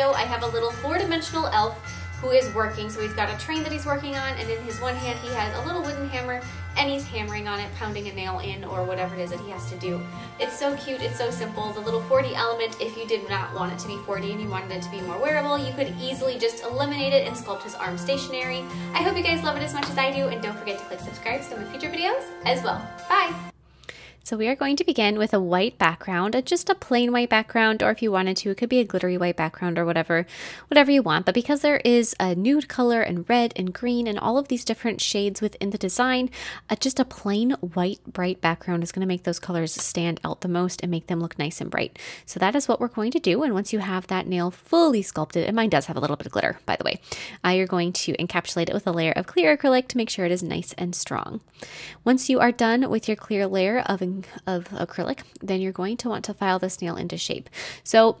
video, I have a little four-dimensional elf who is working. So he's got a train that he's working on, and in his one hand he has a little wooden hammer, and he's hammering on it, pounding a nail in, or whatever it is that he has to do. It's so cute, it's so simple. The little 4D element, if you did not want it to be 4D and you wanted it to be more wearable, you could easily just eliminate it and sculpt his arm stationary. I hope you guys love it as much as I do, and don't forget to click subscribe to my future videos as well. Bye! So we are going to begin with a white background, uh, just a plain white background, or if you wanted to, it could be a glittery white background or whatever, whatever you want. But because there is a nude color and red and green and all of these different shades within the design, uh, just a plain white bright background is going to make those colors stand out the most and make them look nice and bright. So that is what we're going to do. And once you have that nail fully sculpted, and mine does have a little bit of glitter, by the way, uh, you're going to encapsulate it with a layer of clear acrylic to make sure it is nice and strong. Once you are done with your clear layer of coating of acrylic, then you're going to want to file this nail into shape. So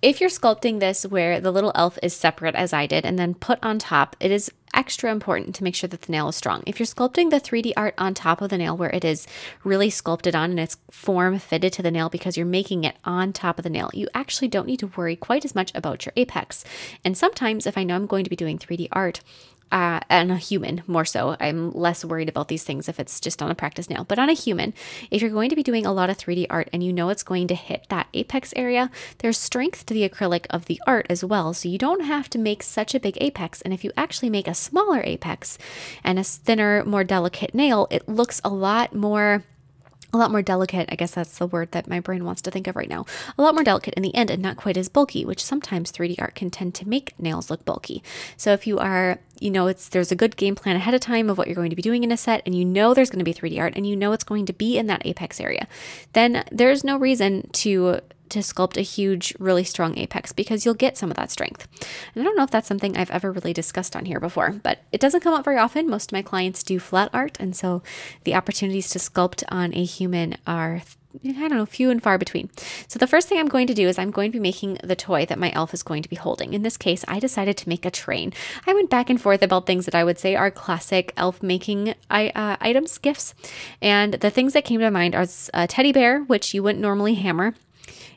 if you're sculpting this where the little elf is separate as I did and then put on top, it is extra important to make sure that the nail is strong. If you're sculpting the 3D art on top of the nail where it is really sculpted on and it's form fitted to the nail because you're making it on top of the nail, you actually don't need to worry quite as much about your apex. And sometimes if I know I'm going to be doing 3D art, uh, a human more so. I'm less worried about these things if it's just on a practice nail, but on a human, if you're going to be doing a lot of 3D art and you know it's going to hit that apex area, there's strength to the acrylic of the art as well. So you don't have to make such a big apex. And if you actually make a smaller apex and a thinner, more delicate nail, it looks a lot more a lot more delicate. I guess that's the word that my brain wants to think of right now. A lot more delicate in the end and not quite as bulky, which sometimes 3D art can tend to make nails look bulky. So if you are, you know, it's there's a good game plan ahead of time of what you're going to be doing in a set and you know there's going to be 3D art and you know it's going to be in that apex area, then there's no reason to to sculpt a huge, really strong apex because you'll get some of that strength. And I don't know if that's something I've ever really discussed on here before, but it doesn't come up very often. Most of my clients do flat art, and so the opportunities to sculpt on a human are I don't know, few and far between. So the first thing I'm going to do is I'm going to be making the toy that my elf is going to be holding. In this case, I decided to make a train. I went back and forth about things that I would say are classic elf making uh, items, gifts. And the things that came to mind are a uh, teddy bear, which you wouldn't normally hammer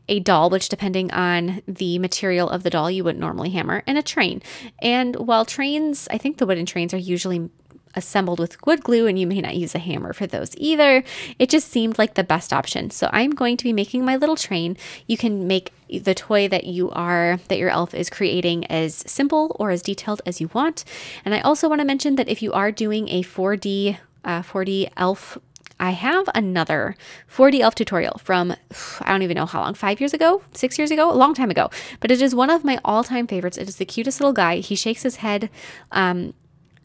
a doll, which, depending on the material of the doll, you wouldn't normally hammer, and a train. And while trains, I think the wooden trains are usually assembled with wood glue, and you may not use a hammer for those either. It just seemed like the best option. So I'm going to be making my little train. You can make the toy that you are that your elf is creating as simple or as detailed as you want. And I also want to mention that if you are doing a 4D uh, 4D elf I have another 4D Elf tutorial from, I don't even know how long, five years ago, six years ago, a long time ago. But it is one of my all time favorites. It is the cutest little guy. He shakes his head. Um,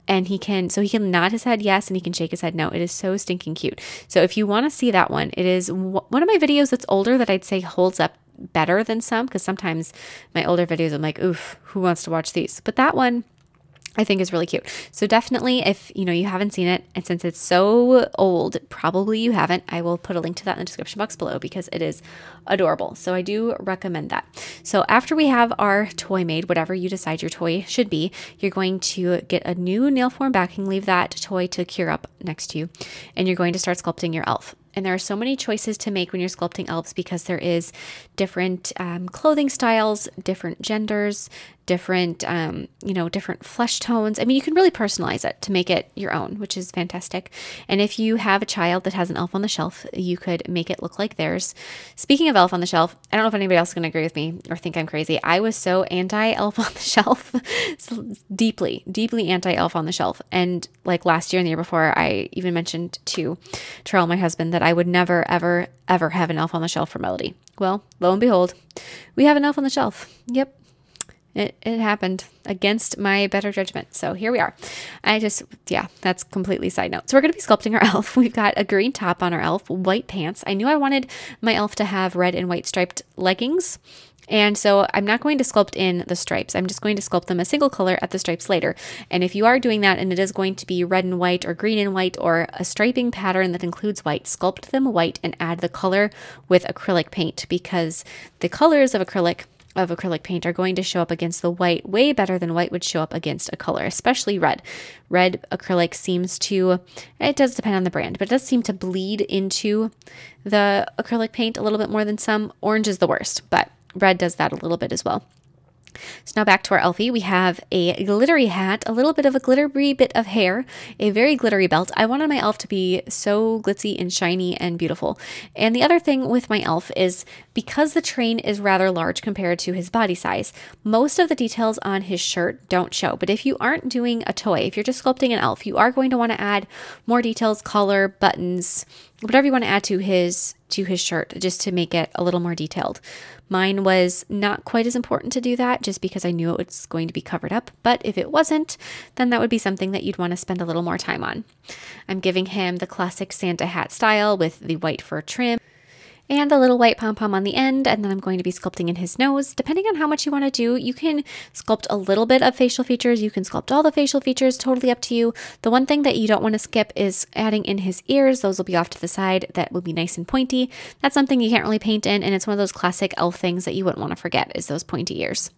and he can so he can nod his head yes and he can shake his head no it is so stinking cute so if you want to see that one it is one of my videos that's older that i'd say holds up better than some because sometimes my older videos i'm like oof who wants to watch these but that one I think is really cute. So definitely if you know you haven't seen it and since it's so old, probably you haven't. I will put a link to that in the description box below because it is adorable. So I do recommend that. So after we have our toy made, whatever you decide your toy should be, you're going to get a new nail form backing, leave that toy to cure up next to you, and you're going to start sculpting your elf. And there are so many choices to make when you're sculpting elves because there is different um, clothing styles, different genders, different, um, you know, different flesh tones. I mean, you can really personalize it to make it your own, which is fantastic. And if you have a child that has an elf on the shelf, you could make it look like theirs. Speaking of elf on the shelf, I don't know if anybody else is going to agree with me or think I'm crazy. I was so anti elf on the shelf, deeply, deeply anti elf on the shelf. And like last year and the year before, I even mentioned to Charles, my husband, that I would never, ever, ever have an elf on the shelf for Melody. Well, lo and behold, we have an elf on the shelf. Yep, it, it happened against my better judgment. So here we are. I just, yeah, that's completely side note. So we're going to be sculpting our elf. We've got a green top on our elf, white pants. I knew I wanted my elf to have red and white striped leggings. And so I'm not going to sculpt in the stripes. I'm just going to sculpt them a single color at the stripes later. And if you are doing that and it is going to be red and white or green and white or a striping pattern that includes white, sculpt them white and add the color with acrylic paint because the colors of acrylic of acrylic paint are going to show up against the white way better than white would show up against a color, especially red. Red acrylic seems to, it does depend on the brand, but it does seem to bleed into the acrylic paint a little bit more than some. Orange is the worst, but red does that a little bit as well. So now back to our Elfie. We have a glittery hat, a little bit of a glittery bit of hair, a very glittery belt. I wanted my elf to be so glitzy and shiny and beautiful. And the other thing with my elf is because the train is rather large compared to his body size, most of the details on his shirt don't show. But if you aren't doing a toy, if you're just sculpting an elf, you are going to want to add more details, collar, buttons, whatever you want to add to his to his shirt just to make it a little more detailed. Mine was not quite as important to do that just because I knew it was going to be covered up, but if it wasn't, then that would be something that you'd want to spend a little more time on. I'm giving him the classic Santa hat style with the white fur trim and the little white pom-pom on the end. And then I'm going to be sculpting in his nose. Depending on how much you want to do, you can sculpt a little bit of facial features. You can sculpt all the facial features, totally up to you. The one thing that you don't want to skip is adding in his ears. Those will be off to the side. That will be nice and pointy. That's something you can't really paint in. And it's one of those classic elf things that you wouldn't want to forget is those pointy ears.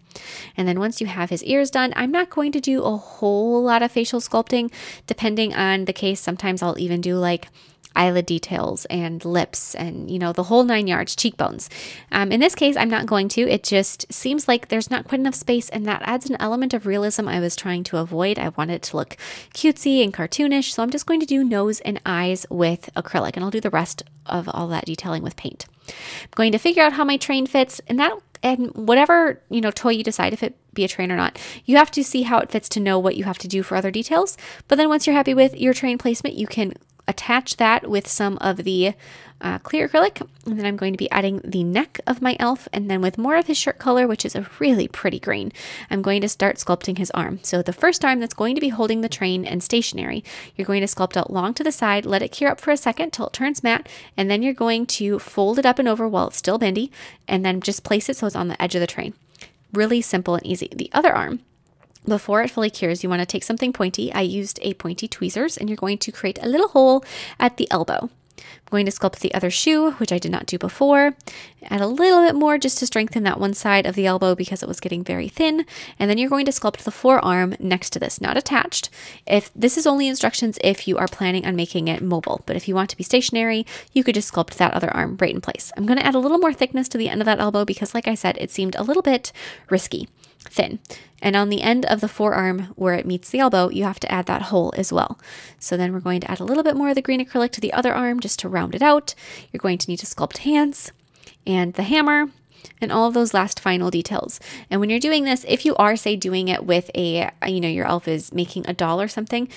And then once you have his ears done, I'm not going to do a whole lot of facial sculpting depending on the case. Sometimes I'll even do like eyelid details and lips and, you know, the whole nine yards, cheekbones. Um, in this case, I'm not going to. It just seems like there's not quite enough space, and that adds an element of realism I was trying to avoid. I want it to look cutesy and cartoonish, so I'm just going to do nose and eyes with acrylic, and I'll do the rest of all that detailing with paint. I'm going to figure out how my train fits, and that and whatever you know toy you decide if it be a train or not you have to see how it fits to know what you have to do for other details but then once you're happy with your train placement you can attach that with some of the uh, clear acrylic. And then I'm going to be adding the neck of my elf. And then with more of his shirt color, which is a really pretty green, I'm going to start sculpting his arm. So the first arm that's going to be holding the train and stationary, you're going to sculpt out long to the side, let it cure up for a second till it turns matte. And then you're going to fold it up and over while it's still bendy. And then just place it so it's on the edge of the train. Really simple and easy. The other arm, before it fully cures, you want to take something pointy. I used a pointy tweezers and you're going to create a little hole at the elbow. I'm going to sculpt the other shoe, which I did not do before. Add a little bit more just to strengthen that one side of the elbow because it was getting very thin. And then you're going to sculpt the forearm next to this, not attached. If This is only instructions if you are planning on making it mobile, but if you want to be stationary, you could just sculpt that other arm right in place. I'm going to add a little more thickness to the end of that elbow because like I said, it seemed a little bit risky thin. And on the end of the forearm where it meets the elbow, you have to add that hole as well. So then we're going to add a little bit more of the green acrylic to the other arm just to round it out. You're going to need to sculpt hands and the hammer and all of those last final details. And when you're doing this, if you are say doing it with a you know your elf is making a doll or something,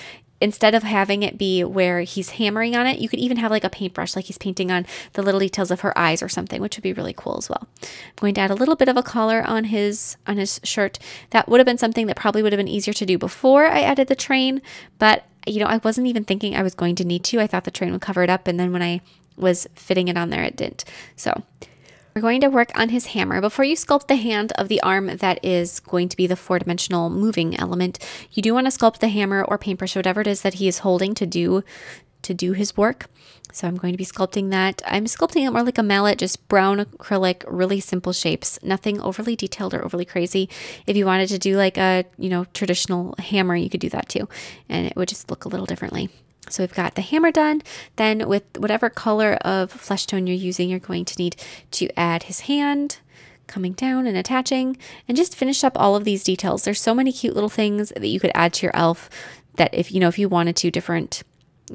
instead of having it be where he's hammering on it, you could even have like a paintbrush, like he's painting on the little details of her eyes or something, which would be really cool as well. I'm going to add a little bit of a collar on his on his shirt. That would have been something that probably would have been easier to do before I added the train, but you know, I wasn't even thinking I was going to need to. I thought the train would cover it up, and then when I was fitting it on there, it didn't. So we're going to work on his hammer. Before you sculpt the hand of the arm that is going to be the four-dimensional moving element, you do want to sculpt the hammer or paintbrush, whatever it is that he is holding to do to do his work. So I'm going to be sculpting that. I'm sculpting it more like a mallet, just brown acrylic, really simple shapes, nothing overly detailed or overly crazy. If you wanted to do like a, you know, traditional hammer, you could do that too. And it would just look a little differently. So we've got the hammer done. Then with whatever color of flesh tone you're using, you're going to need to add his hand coming down and attaching and just finish up all of these details. There's so many cute little things that you could add to your elf that if you know if you wanted to different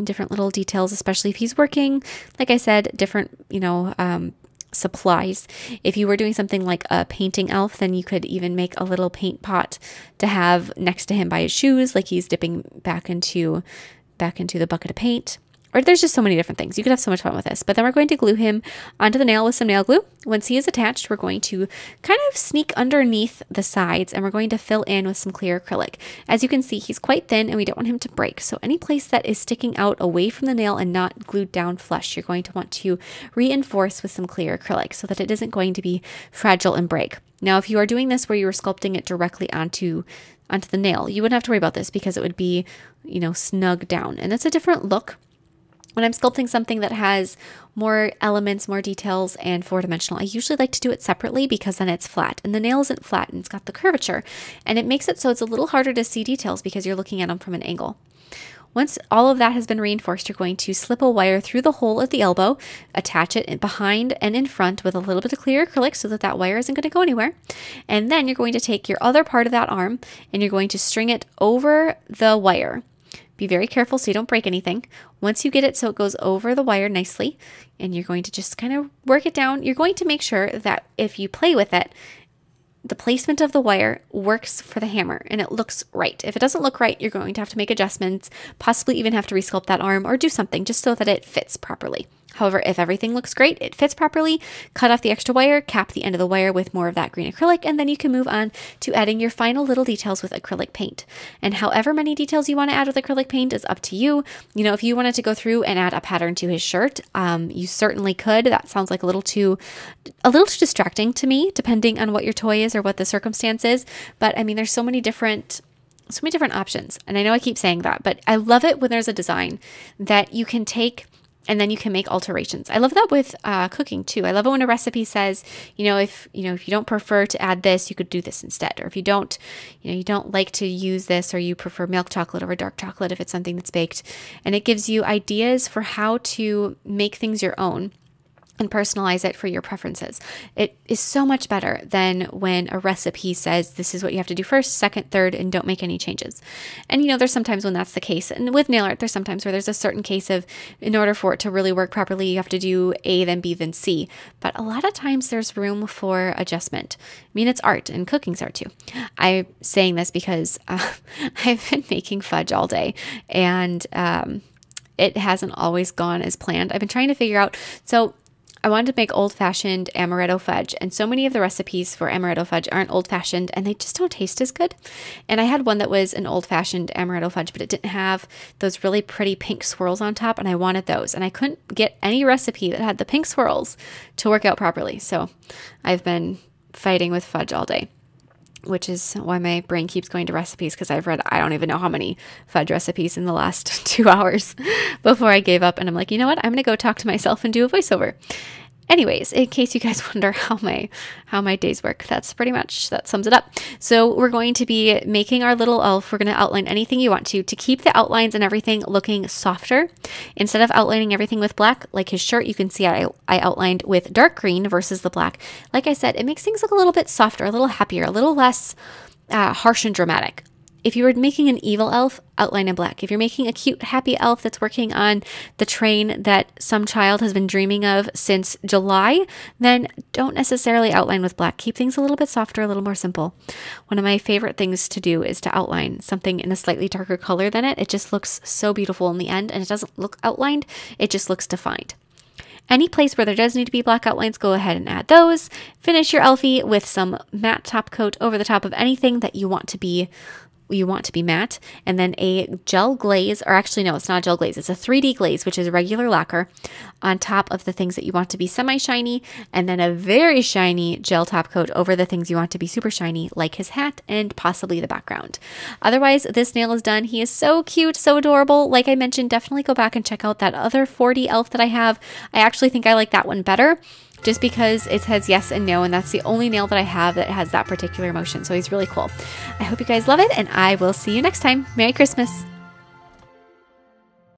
different little details, especially if he's working, like I said, different, you know, um, supplies. If you were doing something like a painting elf, then you could even make a little paint pot to have next to him by his shoes, like he's dipping back into back into the bucket of paint. Or there's just so many different things. You could have so much fun with this. But then we're going to glue him onto the nail with some nail glue. Once he is attached, we're going to kind of sneak underneath the sides and we're going to fill in with some clear acrylic. As you can see, he's quite thin and we don't want him to break. So any place that is sticking out away from the nail and not glued down flush, you're going to want to reinforce with some clear acrylic so that it isn't going to be fragile and break. Now, if you are doing this where you are sculpting it directly onto onto the nail. You wouldn't have to worry about this because it would be, you know, snug down. And it's a different look when I'm sculpting something that has more elements, more details, and four dimensional, I usually like to do it separately because then it's flat and the nail isn't flat and it's got the curvature and it makes it so it's a little harder to see details because you're looking at them from an angle. Once all of that has been reinforced, you're going to slip a wire through the hole at the elbow, attach it behind and in front with a little bit of clear acrylic so that that wire isn't going to go anywhere. And then you're going to take your other part of that arm and you're going to string it over the wire. Be very careful so you don't break anything. Once you get it so it goes over the wire nicely, and you're going to just kind of work it down, you're going to make sure that if you play with it the placement of the wire works for the hammer and it looks right. If it doesn't look right, you're going to have to make adjustments, possibly even have to resculpt that arm or do something just so that it fits properly. However, if everything looks great, it fits properly, cut off the extra wire, cap the end of the wire with more of that green acrylic, and then you can move on to adding your final little details with acrylic paint. And however many details you want to add with acrylic paint is up to you. You know, if you wanted to go through and add a pattern to his shirt, um, you certainly could. That sounds like a little too, a little too distracting to me, depending on what your toy is or what the circumstance is. But I mean, there's so many different so many different options. And I know I keep saying that, but I love it when there's a design that you can take and then you can make alterations. I love that with uh, cooking too. I love it when a recipe says, you know, if you know if you don't prefer to add this, you could do this instead, or if you don't, you know, you don't like to use this, or you prefer milk chocolate over dark chocolate if it's something that's baked, and it gives you ideas for how to make things your own and personalize it for your preferences. It is so much better than when a recipe says this is what you have to do first, second, third, and don't make any changes. And you know, there's sometimes when that's the case. And with nail art, there's sometimes where there's a certain case of in order for it to really work properly, you have to do A, then B, then C. But a lot of times there's room for adjustment. I mean, it's art and cooking's art too. I'm saying this because uh, I've been making fudge all day and um, it hasn't always gone as planned. I've been trying to figure out. So, I wanted to make old fashioned amaretto fudge, and so many of the recipes for amaretto fudge aren't old fashioned and they just don't taste as good. And I had one that was an old fashioned amaretto fudge, but it didn't have those really pretty pink swirls on top, and I wanted those. And I couldn't get any recipe that had the pink swirls to work out properly. So I've been fighting with fudge all day which is why my brain keeps going to recipes because I've read I don't even know how many fudge recipes in the last two hours before I gave up. And I'm like, you know what? I'm going to go talk to myself and do a voiceover anyways in case you guys wonder how my how my days work that's pretty much that sums it up so we're going to be making our little elf we're going to outline anything you want to to keep the outlines and everything looking softer instead of outlining everything with black like his shirt you can see i, I outlined with dark green versus the black like i said it makes things look a little bit softer a little happier a little less uh, harsh and dramatic if you were making an evil elf, outline in black. If you're making a cute, happy elf that's working on the train that some child has been dreaming of since July, then don't necessarily outline with black. Keep things a little bit softer, a little more simple. One of my favorite things to do is to outline something in a slightly darker color than it. It just looks so beautiful in the end and it doesn't look outlined, it just looks defined. Any place where there does need to be black outlines, go ahead and add those. Finish your Elfie with some matte top coat over the top of anything that you want to be you want to be matte, and then a gel glaze, or actually, no, it's not a gel glaze, it's a 3D glaze, which is regular lacquer on top of the things that you want to be semi shiny, and then a very shiny gel top coat over the things you want to be super shiny, like his hat and possibly the background. Otherwise, this nail is done. He is so cute, so adorable. Like I mentioned, definitely go back and check out that other 40 e.l.f. that I have. I actually think I like that one better just because it says yes and no, and that's the only nail that I have that has that particular motion. So he's really cool. I hope you guys love it, and I will see you next time. Merry Christmas!